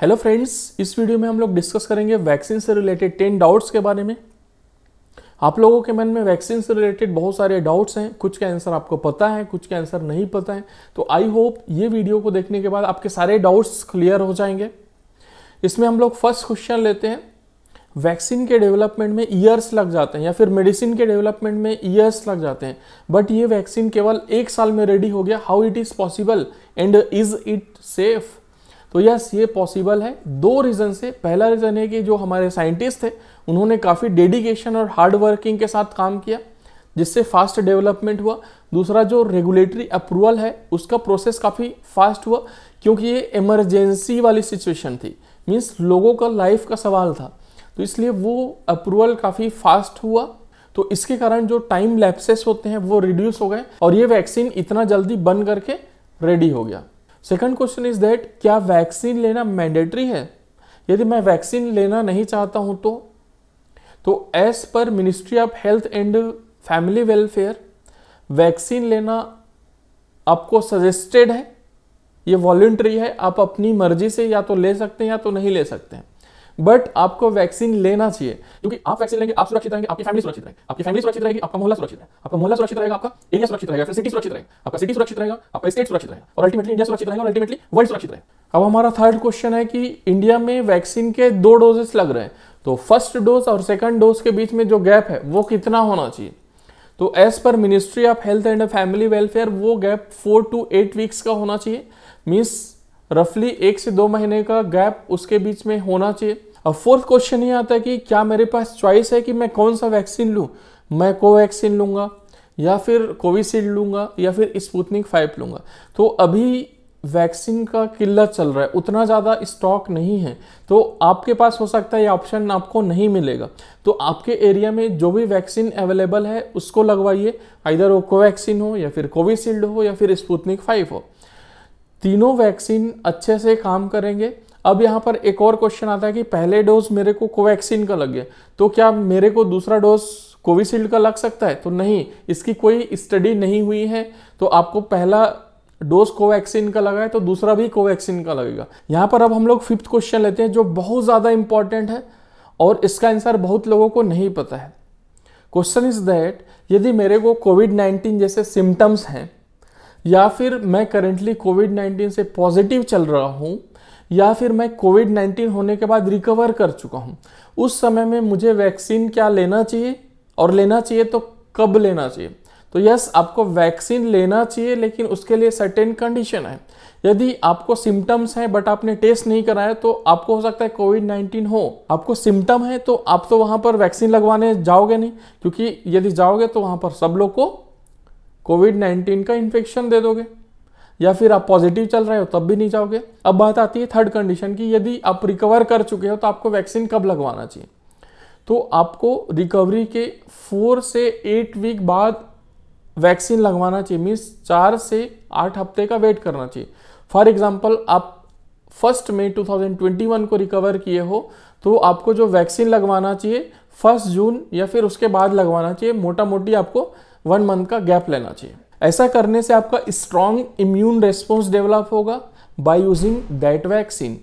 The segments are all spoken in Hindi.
हेलो फ्रेंड्स इस वीडियो में हम लोग डिस्कस करेंगे वैक्सीन से रिलेटेड टेन डाउट्स के बारे में आप लोगों के मन में वैक्सीन से रिलेटेड बहुत सारे डाउट्स हैं कुछ के आंसर आपको पता है कुछ के आंसर नहीं पता है तो आई होप ये वीडियो को देखने के बाद आपके सारे डाउट्स क्लियर हो जाएंगे इसमें हम लोग फर्स्ट क्वेश्चन लेते हैं वैक्सीन के डेवलपमेंट में ईयर्स लग जाते हैं या फिर मेडिसिन के डेवलपमेंट में ईयर्स लग जाते हैं बट ये वैक्सीन केवल एक साल में रेडी हो गया how it is possible and is it safe तो यस ये पॉसिबल है दो रीज़न से पहला रीज़न है कि जो हमारे साइंटिस्ट थे उन्होंने काफ़ी डेडिकेशन और हार्ड वर्किंग के साथ काम किया जिससे फास्ट डेवलपमेंट हुआ दूसरा जो रेगुलेटरी अप्रूवल है उसका प्रोसेस काफ़ी फास्ट हुआ क्योंकि ये इमरजेंसी वाली सिचुएशन थी मीन्स लोगों का लाइफ का सवाल था तो इसलिए वो अप्रूवल काफ़ी फास्ट हुआ तो इसके कारण जो टाइम लैप्सेस होते हैं वो रिड्यूस हो गए और ये वैक्सीन इतना जल्दी बन करके रेडी हो गया सेकंड क्वेश्चन इज दैट क्या वैक्सीन लेना मैंडेटरी है यदि मैं वैक्सीन लेना नहीं चाहता हूं तो तो as per ministry of health and family welfare vaccine लेना आपको सजेस्टेड है ये वॉल्ट्री है आप अपनी मर्जी से या तो ले सकते हैं या तो नहीं ले सकते हैं बट आपको वैक्सीन लेना चाहिए क्योंकि आप वैक्सीन लेंगे आप सुरक्षित रहेंगे आपकी फैमिली सुरक्षित रहेगी आपकी फैमिली सुरक्षित रहेगी आपका मोहल्ला सुरक्षित रहेगा आपका मोहल्ला सुरक्षित रहेगा आपका इंडिया सुरक्षित रहेगा सिटी सुरक्षित रहेगा आपका सिटी सुरक्षित रहेगा आपका स्टेट सुरक्षित रहेगा और अल्टीमेटली इंडिया सुरक्षित रहेगा और अल्टीमेटली वर्ल्ड सुरक्षित रहेगा अब हमारा थर्ड क्वेश्चन है कि इंडिया में वैक्सीन के दो डोजेस लग रहे हैं तो फर्स्ट डोज और सेकंड डोज के बीच में जो गैप है वो कितना होना चाहिए तो as per ministry of health and family welfare वो gap four to eight weeks का होना चाहिए मीन्स रफली एक से दो महीने का गैप उसके बीच में होना चाहिए अब फोर्थ क्वेश्चन ये आता है कि क्या मेरे पास चॉइस है कि मैं कौन सा वैक्सीन लूँ मैं कोवैक्सीन लूँगा या फिर कोविशील्ड लूँगा या फिर स्पुतनिक फाइव लूँगा तो अभी वैक्सीन का किल्लत चल रहा है उतना ज़्यादा स्टॉक नहीं है तो आपके पास हो सकता है ये ऑप्शन आपको नहीं मिलेगा तो आपके एरिया में जो भी वैक्सीन अवेलेबल है उसको लगवाइए इधर वो कोवैक्सीन हो या फिर कोविशील्ड हो या फिर स्पुतनिक फाइव हो तीनों वैक्सीन अच्छे से काम करेंगे अब यहाँ पर एक और क्वेश्चन आता है कि पहले डोज मेरे को कोवैक्सीन का लगे तो क्या मेरे को दूसरा डोज कोविशील्ड का लग सकता है तो नहीं इसकी कोई स्टडी नहीं हुई है तो आपको पहला डोज कोवैक्सीन का लगा है तो दूसरा भी कोवैक्सीन का लगेगा यहाँ पर अब हम लोग फिफ्थ क्वेश्चन लेते हैं जो बहुत ज़्यादा इंपॉर्टेंट है और इसका आंसर बहुत लोगों को नहीं पता है क्वेश्चन इज दैट यदि मेरे को कोविड नाइन्टीन जैसे सिम्टम्स हैं या फिर मैं करेंटली कोविड 19 से पॉजिटिव चल रहा हूँ या फिर मैं कोविड 19 होने के बाद रिकवर कर चुका हूँ उस समय में मुझे वैक्सीन क्या लेना चाहिए और लेना चाहिए तो कब लेना चाहिए तो यस आपको वैक्सीन लेना चाहिए लेकिन उसके लिए सर्टेन कंडीशन है यदि आपको सिम्टम्स हैं बट आपने टेस्ट नहीं कराया तो आपको हो सकता है कोविड नाइन्टीन हो आपको सिम्टम है तो आप तो वहाँ पर वैक्सीन लगवाने जाओगे नहीं क्योंकि यदि जाओगे तो वहाँ पर सब लोग को कोविड नाइन्टीन का इन्फेक्शन दे दोगे या फिर आप पॉजिटिव चल रहे हो तब भी नहीं जाओगे अब बात आती है थर्ड कंडीशन की यदि आप रिकवर कर चुके हो तो आपको वैक्सीन कब लगवाना चाहिए तो आपको रिकवरी के फोर से एट वीक बाद वैक्सीन लगवाना चाहिए मीन्स चार से आठ हफ्ते का वेट करना चाहिए फॉर एग्जाम्पल आप फर्स्ट मई 2021 को रिकवर किए हो तो आपको जो वैक्सीन लगवाना चाहिए फर्स्ट जून या फिर उसके बाद लगवाना चाहिए मोटा मोटी आपको वन मंथ का गैप लेना चाहिए ऐसा करने से आपका स्ट्रांग इम्यून रेस्पॉन्स डेवलप होगा बाय यूजिंग दैट वैक्सीन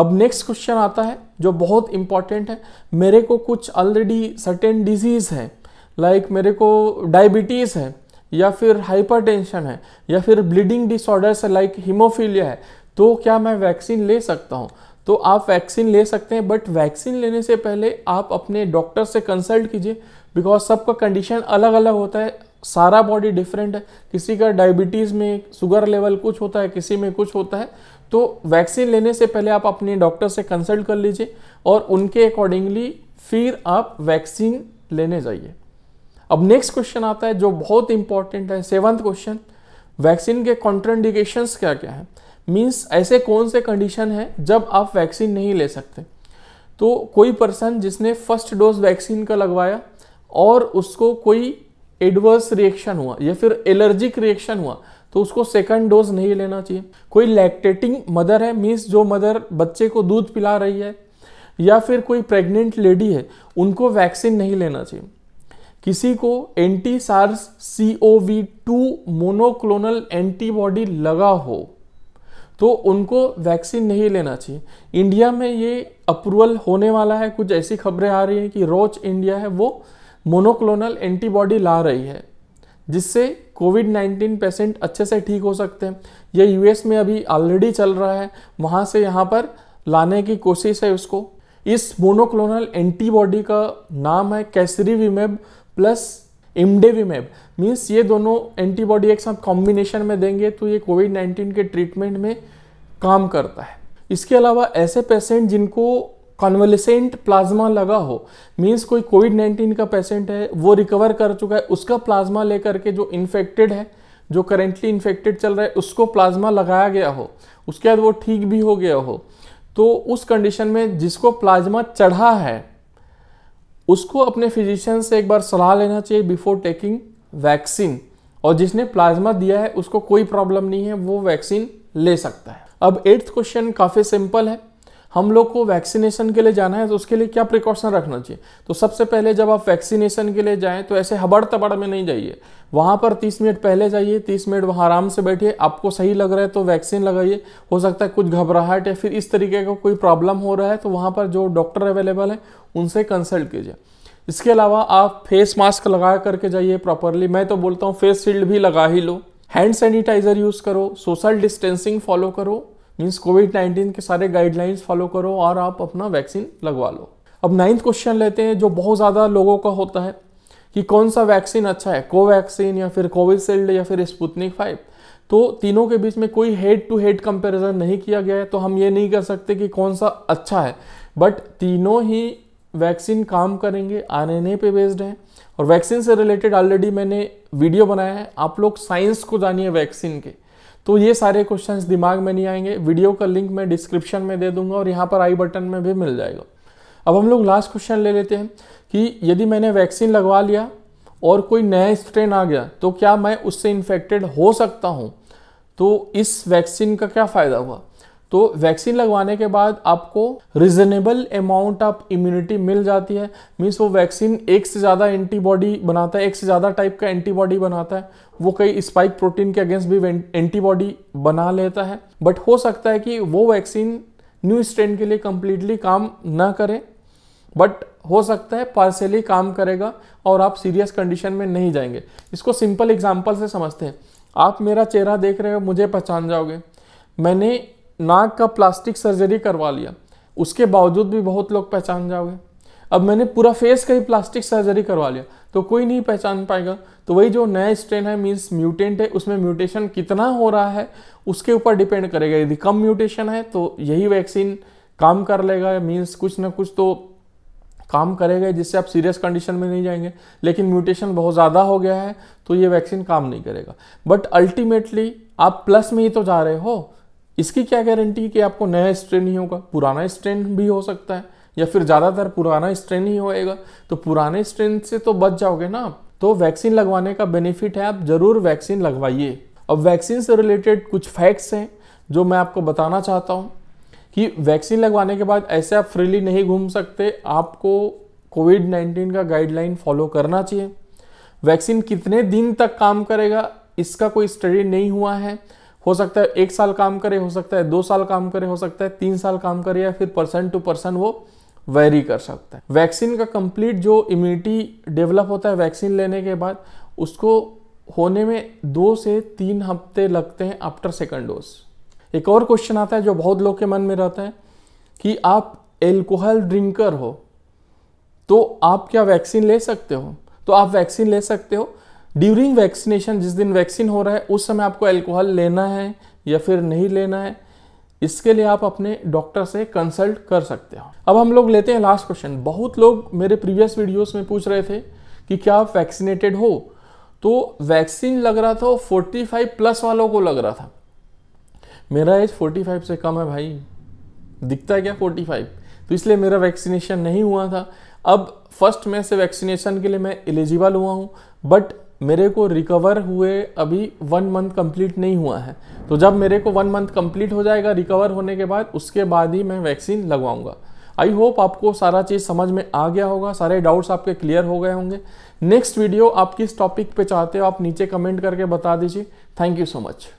अब नेक्स्ट क्वेश्चन आता है जो बहुत इंपॉर्टेंट है मेरे को कुछ ऑलरेडी सर्टेन डिजीज़ है लाइक like मेरे को डायबिटीज़ है या फिर हाइपरटेंशन है या फिर ब्लीडिंग डिसऑर्डर्स है लाइक like हीमोफीलिया है तो क्या मैं वैक्सीन ले सकता हूँ तो आप वैक्सीन ले सकते हैं बट वैक्सीन लेने से पहले आप अपने डॉक्टर से कंसल्ट कीजिए बिकॉज सबका कंडीशन अलग अलग होता है सारा बॉडी डिफरेंट है किसी का डायबिटीज़ में शुगर लेवल कुछ होता है किसी में कुछ होता है तो वैक्सीन लेने से पहले आप अपने डॉक्टर से कंसल्ट कर लीजिए और उनके अकॉर्डिंगली फिर आप वैक्सीन लेने जाइए अब नेक्स्ट क्वेश्चन आता है जो बहुत इंपॉर्टेंट है सेवंथ क्वेश्चन वैक्सीन के कॉन्ट्राइंडेशंस क्या क्या हैं मीन्स ऐसे कौन से कंडीशन हैं जब आप वैक्सीन नहीं ले सकते तो कोई पर्सन जिसने फर्स्ट डोज वैक्सीन का लगवाया और उसको कोई एडवर्स रिएक्शन हुआ या फिर एलर्जिक रिएक्शन हुआ तो उसको सेकंड डोज नहीं लेना चाहिए कोई लैक्टेटिंग मदर है मीन्स जो मदर बच्चे को दूध पिला रही है या फिर कोई प्रेग्नेंट लेडी है उनको वैक्सीन नहीं लेना चाहिए किसी को anti SARS C O V two monoclonal antibody लगा हो तो उनको वैक्सीन नहीं लेना चाहिए इंडिया में ये अप्रूवल होने वाला है कुछ ऐसी खबरें आ रही हैं कि रोच इंडिया है वो मोनोक्लोनल एंटीबॉडी ला रही है जिससे कोविड 19 पेशेंट अच्छे से ठीक हो सकते हैं ये यूएस में अभी ऑलरेडी चल रहा है वहाँ से यहाँ पर लाने की कोशिश है उसको इस मोनोक्लोनल एंटीबॉडी का नाम है विमेब प्लस इमडेविमेब मीन्स ये दोनों एंटीबॉडी एक साथ कॉम्बिनेशन में देंगे तो ये कोविड 19 के ट्रीटमेंट में काम करता है इसके अलावा ऐसे पेशेंट जिनको कॉन्वलिसेंट प्लाज्मा लगा हो मीन्स कोई कोविड 19 का पेशेंट है वो रिकवर कर चुका है उसका प्लाज्मा लेकर के जो इन्फेक्टेड है जो करेंटली इन्फेक्टेड चल रहा है उसको प्लाज्मा लगाया गया हो उसके बाद वो ठीक भी हो गया हो तो उस कंडीशन में जिसको प्लाज्मा चढ़ा है उसको अपने फिजिशियन से एक बार सलाह लेना चाहिए बिफोर टेकिंग वैक्सीन और जिसने प्लाज्मा दिया है उसको कोई प्रॉब्लम नहीं है वो वैक्सीन ले सकता है अब एट्थ क्वेश्चन काफ़ी सिंपल है हम लोग को वैक्सीनेशन के लिए जाना है तो उसके लिए क्या प्रिकॉशन रखना चाहिए तो सबसे पहले जब आप वैक्सीनेशन के लिए जाएँ तो ऐसे हबड़ तबड़ में नहीं जाइए वहाँ पर 30 मिनट पहले जाइए 30 मिनट वहाँ आराम से बैठिए आपको सही लग रहा है तो वैक्सीन लगाइए हो सकता है कुछ घबराहट या फिर इस तरीके का कोई प्रॉब्लम हो रहा है तो वहाँ पर जो डॉक्टर अवेलेबल है उनसे कंसल्ट कीजिए इसके अलावा आप फेस मास्क लगा करके जाइए प्रॉपरली मैं तो बोलता हूँ फेस शील्ड भी लगा ही लो हैंड सैनिटाइजर यूज़ करो सोशल डिस्टेंसिंग फॉलो करो मीन्स कोविड नाइन्टीन के सारे गाइडलाइंस फॉलो करो और आप अपना वैक्सीन लगवा लो अब नाइन्थ क्वेश्चन लेते हैं जो बहुत ज़्यादा लोगों का होता है कि कौन सा वैक्सीन अच्छा है कोवैक्सीन या फिर कोविशील्ड या फिर स्पुतनिक फाइव तो तीनों के बीच में कोई हेड टू हेड कंपैरिजन नहीं किया गया है तो हम ये नहीं कर सकते कि कौन सा अच्छा है बट तीनों ही वैक्सीन काम करेंगे आरएनए पे बेस्ड है और वैक्सीन से रिलेटेड ऑलरेडी मैंने वीडियो बनाया है आप लोग साइंस को जानिए वैक्सीन के तो ये सारे क्वेश्चंस दिमाग में नहीं आएंगे वीडियो का लिंक मैं डिस्क्रिप्शन में दे दूंगा और यहाँ पर आई बटन में भी मिल जाएगा अब हम लोग लास्ट क्वेश्चन ले लेते हैं कि यदि मैंने वैक्सीन लगवा लिया और कोई नया स्ट्रेन आ गया तो क्या मैं उससे इन्फेक्टेड हो सकता हूँ तो इस वैक्सीन का क्या फ़ायदा हुआ तो वैक्सीन लगवाने के बाद आपको रिजनेबल अमाउंट ऑफ इम्यूनिटी मिल जाती है मीन्स वो वैक्सीन एक से ज़्यादा एंटीबॉडी बनाता है एक से ज़्यादा टाइप का एंटीबॉडी बनाता है वो कई स्पाइक प्रोटीन के अगेंस्ट भी एंटीबॉडी बना लेता है बट हो सकता है कि वो वैक्सीन न्यू स्ट्रेन के लिए कम्प्लीटली काम ना करे बट हो सकता है पार्सली काम करेगा और आप सीरियस कंडीशन में नहीं जाएंगे इसको सिंपल एग्जाम्पल से समझते हैं आप मेरा चेहरा देख रहे हो मुझे पहचान जाओगे मैंने नाक का प्लास्टिक सर्जरी करवा लिया उसके बावजूद भी बहुत लोग पहचान जाओगे अब मैंने पूरा फेस का ही प्लास्टिक सर्जरी करवा लिया तो कोई नहीं पहचान पाएगा तो वही जो नया स्ट्रेन है मीन्स म्यूटेंट है उसमें म्यूटेशन कितना हो रहा है उसके ऊपर डिपेंड करेगा यदि कम म्यूटेशन है तो यही वैक्सीन काम कर लेगा मीन्स कुछ ना कुछ तो काम करेगा जिससे आप सीरियस कंडीशन में नहीं जाएंगे लेकिन म्यूटेशन बहुत ज़्यादा हो गया है तो ये वैक्सीन काम नहीं करेगा बट अल्टीमेटली आप प्लस में ही तो जा रहे हो इसकी क्या गारंटी कि आपको नया स्ट्रेन ही होगा पुराना स्ट्रेन भी हो सकता है या फिर ज़्यादातर पुराना स्ट्रेन ही होएगा तो पुराने स्ट्रेन से तो बच जाओगे ना आप तो वैक्सीन लगवाने का बेनिफिट है आप ज़रूर वैक्सीन लगवाइए अब वैक्सीन से रिलेटेड कुछ फैक्ट्स हैं जो मैं आपको बताना चाहता हूँ कि वैक्सीन लगवाने के बाद ऐसे आप फ्रीली नहीं घूम सकते आपको कोविड नाइन्टीन का गाइडलाइन फॉलो करना चाहिए वैक्सीन कितने दिन तक काम करेगा इसका कोई स्टडी नहीं हुआ है हो सकता है एक साल काम करे हो सकता है दो साल काम करे हो सकता है तीन साल काम करे या फिर पर्सन टू पर्सन वो वेरी कर सकता है वैक्सीन का कंप्लीट जो इम्यूनिटी डेवलप होता है वैक्सीन लेने के बाद उसको होने में दो से तीन हफ्ते लगते हैं आफ्टर सेकेंड डोज एक और क्वेश्चन आता है जो बहुत लोग के मन में रहता है कि आप एल्कोहल ड्रिंकर हो तो आप क्या वैक्सीन ले सकते हो तो आप वैक्सीन ले सकते हो ड्यूरिंग वैक्सीनेशन जिस दिन वैक्सीन हो रहा है उस समय आपको अल्कोहल लेना है या फिर नहीं लेना है इसके लिए आप अपने डॉक्टर से कंसल्ट कर सकते हो अब हम लोग लेते हैं लास्ट क्वेश्चन बहुत लोग मेरे प्रीवियस वीडियोस में पूछ रहे थे कि क्या आप वैक्सीनेटेड हो तो वैक्सीन लग रहा था फोर्टी फाइव प्लस वालों को लग रहा था मेरा एज फोर्टी फाइव से कम है भाई दिखता है क्या फोर्टी फाइव तो इसलिए मेरा वैक्सीनेशन नहीं हुआ था अब फर्स्ट में से वैक्सीनेशन के लिए मैं एलिजिबल हुआ हूँ बट मेरे को रिकवर हुए अभी वन मंथ कंप्लीट नहीं हुआ है तो जब मेरे को वन मंथ कंप्लीट हो जाएगा रिकवर होने के बाद उसके बाद ही मैं वैक्सीन लगवाऊंगा आई होप आपको सारा चीज़ समझ में आ गया होगा सारे डाउट्स आपके क्लियर हो गए होंगे नेक्स्ट वीडियो आप किस टॉपिक पे चाहते हो आप नीचे कमेंट करके बता दीजिए थैंक यू सो मच